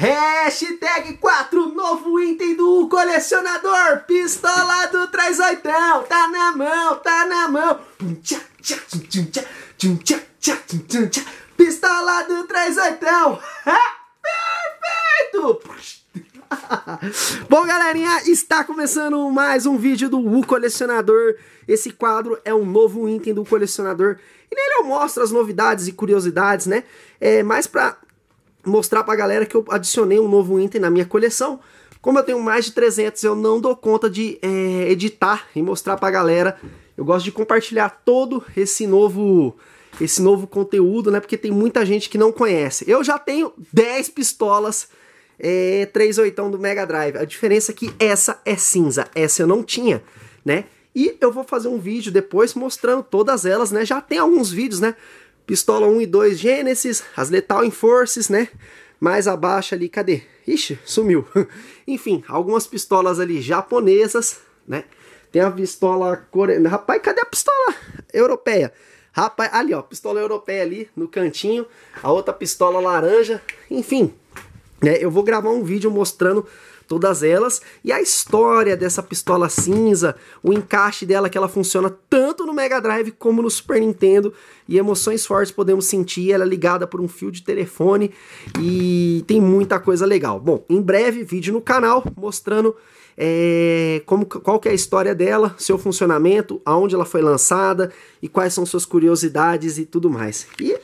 Hashtag 4, novo item do colecionador, pistola do traz tá na mão, tá na mão. Pistola do traz Perfeito! Bom, galerinha, está começando mais um vídeo do U Colecionador. Esse quadro é um novo item do colecionador. E nele eu mostro as novidades e curiosidades, né? É mais pra mostrar para a galera que eu adicionei um novo item na minha coleção. Como eu tenho mais de 300, eu não dou conta de é, editar e mostrar para a galera. Eu gosto de compartilhar todo esse novo esse novo conteúdo, né? Porque tem muita gente que não conhece. Eu já tenho 10 pistolas é, do Mega Drive. A diferença é que essa é cinza, essa eu não tinha, né? E eu vou fazer um vídeo depois mostrando todas elas, né? Já tem alguns vídeos, né? Pistola 1 e 2 Gênesis, as Lethal Enforces, né? Mais abaixo ali, cadê? Ixi, sumiu. Enfim, algumas pistolas ali japonesas, né? Tem a pistola coreana. Rapaz, cadê a pistola europeia? Rapaz, ali ó, pistola europeia ali no cantinho, a outra pistola laranja, enfim. Né? Eu vou gravar um vídeo mostrando todas elas, e a história dessa pistola cinza, o encaixe dela que ela funciona tanto no Mega Drive como no Super Nintendo, e emoções fortes podemos sentir, ela é ligada por um fio de telefone e tem muita coisa legal. Bom, em breve vídeo no canal mostrando é, como, qual que é a história dela, seu funcionamento, aonde ela foi lançada e quais são suas curiosidades e tudo mais. E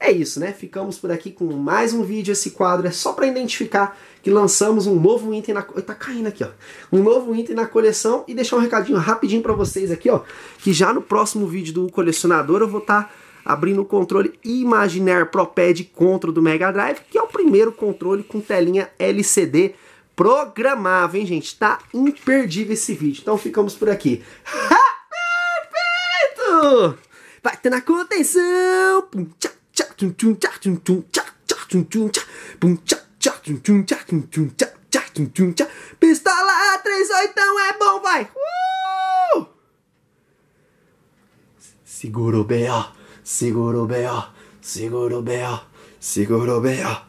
é isso, né? Ficamos por aqui com mais um vídeo. Esse quadro é só para identificar que lançamos um novo item na tá caindo aqui, ó. Um novo item na coleção e deixar um recadinho rapidinho para vocês aqui, ó, que já no próximo vídeo do colecionador eu vou estar tá abrindo o controle Imaginar Pro Pad Control do Mega Drive, que é o primeiro controle com telinha LCD programável, hein, gente? Tá imperdível esse vídeo. Então ficamos por aqui. Perfeito! Vai ter na contenção! tchau! chắc chung chung chắc chung chung chắc chắc chung chung chắc bùng chắc chắc chung chung chắc chung chung chắc chắc chung chung chắc pistola três oitão é bom vai seguro bem ó seguro bem ó seguro bem ó seguro bem ó